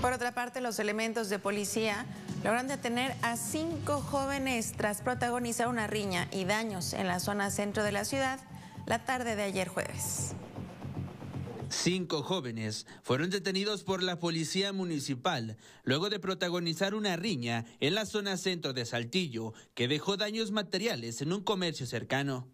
Por otra parte, los elementos de policía logran detener a cinco jóvenes tras protagonizar una riña y daños en la zona centro de la ciudad la tarde de ayer jueves. Cinco jóvenes fueron detenidos por la policía municipal luego de protagonizar una riña en la zona centro de Saltillo que dejó daños materiales en un comercio cercano.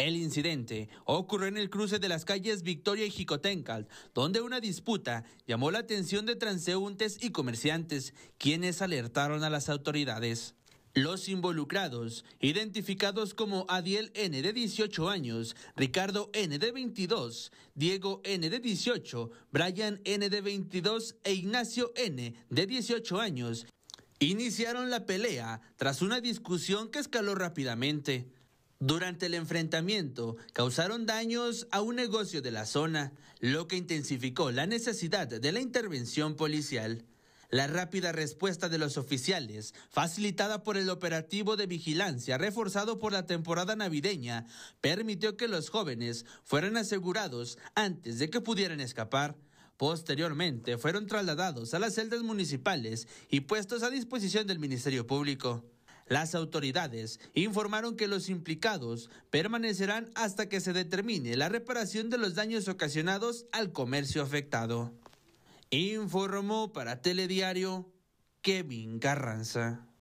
El incidente ocurrió en el cruce de las calles Victoria y Jicotencal, donde una disputa llamó la atención de transeúntes y comerciantes, quienes alertaron a las autoridades. Los involucrados, identificados como Adiel N de 18 años, Ricardo N de 22, Diego N de 18, Brian N de 22 e Ignacio N de 18 años, iniciaron la pelea tras una discusión que escaló rápidamente. Durante el enfrentamiento causaron daños a un negocio de la zona, lo que intensificó la necesidad de la intervención policial. La rápida respuesta de los oficiales, facilitada por el operativo de vigilancia reforzado por la temporada navideña, permitió que los jóvenes fueran asegurados antes de que pudieran escapar. Posteriormente fueron trasladados a las celdas municipales y puestos a disposición del Ministerio Público. Las autoridades informaron que los implicados permanecerán hasta que se determine la reparación de los daños ocasionados al comercio afectado. Informó para Telediario Kevin Carranza.